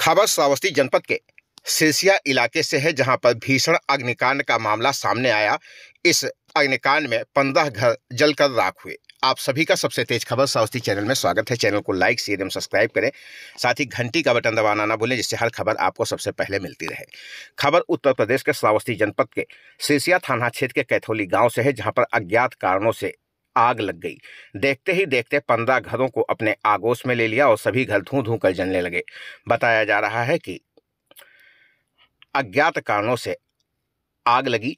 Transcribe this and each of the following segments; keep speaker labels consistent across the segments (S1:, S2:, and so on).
S1: खबर श्रावस्ती जनपद के सिरसिया इलाके से है जहां पर भीषण अग्निकांड का मामला सामने आया इस अग्निकांड में पंद्रह घर जलकर राख हुए आप सभी का सबसे तेज खबर श्रावस्ती चैनल में स्वागत है चैनल को लाइक शेयर एवं सब्सक्राइब करें साथ ही घंटी का बटन दबाना ना भूलें जिससे हर खबर आपको सबसे पहले मिलती रहे खबर उत्तर प्रदेश के श्रावस्ती जनपद के सिरसिया थाना क्षेत्र के कैथोली गांव से है जहां पर अज्ञात कारणों से आग लग गई देखते ही देखते पंद्रह घरों को अपने आगोश में ले लिया और सभी घर धूं धूं कर जलने लगे बताया जा रहा है कि अज्ञात कारणों से आग लगी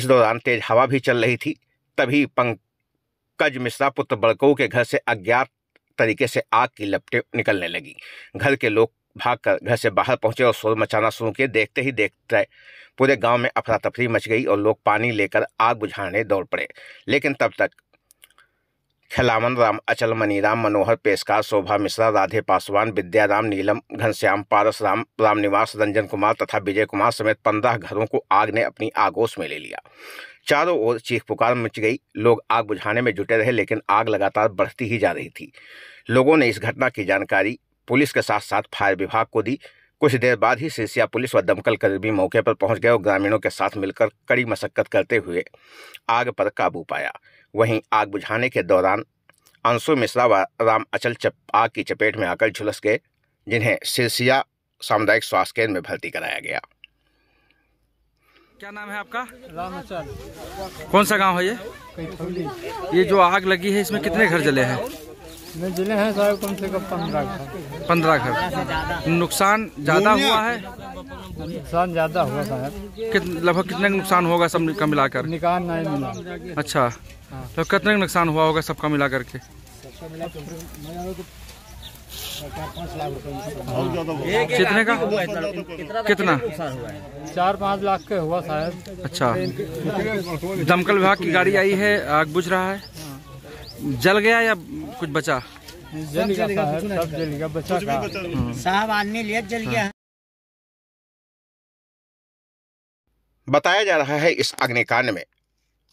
S1: इस दौरान तेज हवा भी चल रही थी तभी पंकज मिश्रा पुत्र बड़कऊ के घर से अज्ञात तरीके से आग की लपटें निकलने लगी घर के लोग भागकर घर से बाहर पहुंचे और शोर मचाना शुरू किए देखते ही देखते पूरे गांव में अफरा तफरी मच गई और लोग पानी लेकर आग बुझाने दौड़ पड़े लेकिन तब तक खिलावन राम अचल मनीराम मनोहर पेशकार शोभा मिश्रा राधे पासवान विद्याराम नीलम घनश्याम पारस राम रामनिवास रंजन कुमार तथा विजय कुमार समेत पंद्रह घरों को आग ने अपनी आगोश में ले लिया चारों ओर चीख पुकार मच गई लोग आग बुझाने में जुटे रहे लेकिन आग लगातार बढ़ती ही जा रही थी लोगों ने इस घटना की जानकारी पुलिस के साथ साथ फायर विभाग को दी कुछ देर बाद ही सिरसिया पुलिस व दमकल कर्मी मौके पर पहुंच गए और ग्रामीणों के साथ मिलकर कड़ी मशक्कत करते हुए आग पर काबू पाया वहीं आग बुझाने के दौरान अंशु मिश्रा व राम अचल चप आग की चपेट में आकर झुलस गए जिन्हें सिरसिया सामुदायिक स्वास्थ्य केंद्र में भर्ती कराया गया
S2: क्या नाम है आपका राम अचल
S1: कौन सा गांव है ये ये जो आग लगी है इसमें कितने घर जले हैं
S2: जिले हैं कम से कम पंद्रह घर पंद्रह घर
S1: नुकसान ज़्यादा हुआ
S2: है नुकसान ज़्यादा हुआ साहब
S1: कित, लगभग कितने का नुकसान होगा सब का मिलाकर निकाल नहीं मिला अच्छा हाँ। तो कितने का नुकसान हुआ होगा सबका मिला करके
S2: कितने का कितना चार पाँच लाख के हुआ शायद अच्छा दमकल विभाग की गाड़ी आई
S1: है आग बुझ रहा है जल गया या कुछ बचा जल गया
S2: साहब आदमी लिया जल गया
S1: बताया जा रहा है इस अग्निकांड में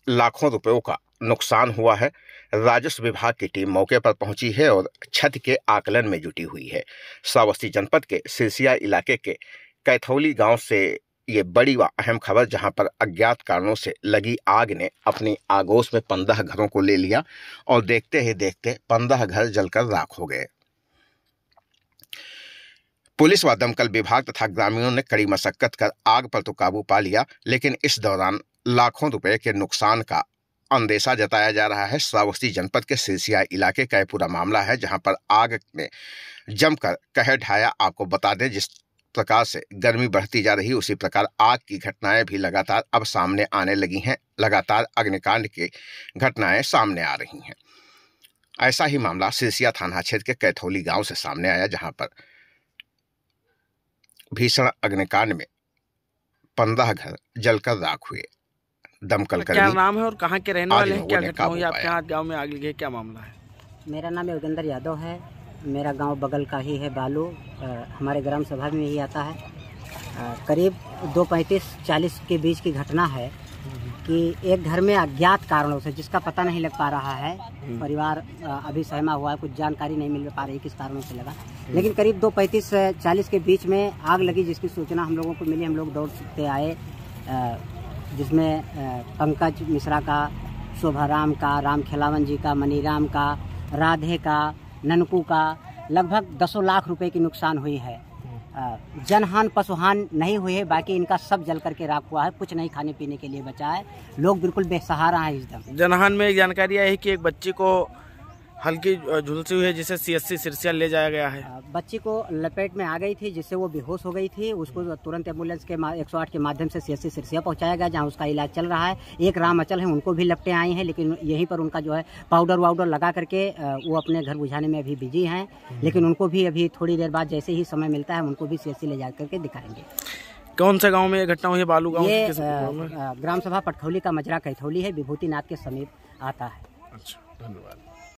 S1: लाखों रुपयों का नुकसान हुआ है राजस्व विभाग की टीम मौके पर पहुंची है और क्षति के आकलन में जुटी हुई है श्रावस्ती जनपद के सिरसिया इलाके के कैथौली गांव से ये बड़ी व अहम खबर जहां पर अज्ञात कारणों से लगी आग ने अपनी आगोश में पंद्रह घरों को ले लिया और देखते ही देखते पंद्रह घर जलकर राख हो गए पुलिस व दमकल विभाग तथा ग्रामीणों ने कड़ी मशक्कत कर आग पर तो काबू पा लिया लेकिन इस दौरान लाखों रुपए के नुकसान का अंदेशा जताया जा रहा है श्रावस्ती जनपद के सिरसिया इलाके का यह पूरा मामला है जहां पर आग ने जमकर कह ढाया आपको बता दें जिस प्रकार से गर्मी बढ़ती जा रही उसी प्रकार आग की घटनाएं भी लगातार अब सामने आने लगी हैं लगातार अग्निकांड की घटनाएं सामने आ रही हैं ऐसा ही मामला सिरसिया थाना क्षेत्र के कैथोली गांव से सामने आया जहां पर भीषण अग्निकांड में पंद्रह घर जलकर राख हुए दमकल कर तो क्या नाम है और कहाँ के रहने वाले हैं क्या घटना हुई आपके यहाँ गांव में आग लगी है क्या मामला है
S2: मेरा नाम योगेंद्र यादव है मेरा गांव बगल का ही है बालू आ, हमारे ग्राम सभा में ही आता है आ, करीब दो पैंतीस चालीस के बीच की घटना है कि एक घर में अज्ञात कारणों से जिसका पता नहीं लग पा रहा है हम्म। परिवार अभी सहमा हुआ है कुछ जानकारी नहीं मिल पा रही किस कारणों से लगा लेकिन करीब दो पैंतीस चालीस के बीच में आग लगी जिसकी सूचना हम लोगों को मिली हम लोग दौड़ सकते आए जिसमें पंकज मिश्रा का शोभा राम का राम खेलावन जी का मनीराम का राधे का ननकू का लगभग दसों लाख रुपए की नुकसान हुई है जनहान पशुहान नहीं हुई है बाकी इनका सब जल करके राख हुआ है कुछ नहीं खाने पीने के लिए बचा है लोग बिल्कुल बेसहारा हैं दम
S1: जनहान में एक जानकारी आई है कि एक बच्ची को हल्की झुलसी हुई है जिसे सीएससी सिरसिया ले जाया गया है बच्ची को लपेट में आ
S2: गई थी जिससे वो बेहोश हो गई थी उसको हम्म। तुरंत एम्बुलेंस के एक सौ आठ के माध्यम से सीएससी सिरसिया पहुंचाया गया जहां उसका इलाज चल रहा है एक राम अचल है उनको भी लपटे आई हैं लेकिन यहीं पर उनका जो है पाउडर वाउडर लगा करके वो अपने घर बुझाने में अभी बिजी है हम्म। लेकिन उनको भी अभी थोड़ी देर बाद जैसे ही समय मिलता है उनको भी सीएससी ले जा करके दिखाएंगे
S1: कौन से गांव में ये घटना हुई है बालू गांव
S2: ग्राम सभा पटखौली का मजरा कैथौली है विभूति के समीप आता है अच्छा
S1: धन्यवाद